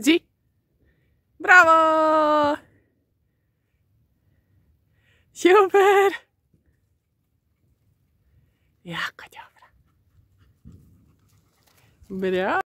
Zì. Bravo! Super! Ecco, Vediamo.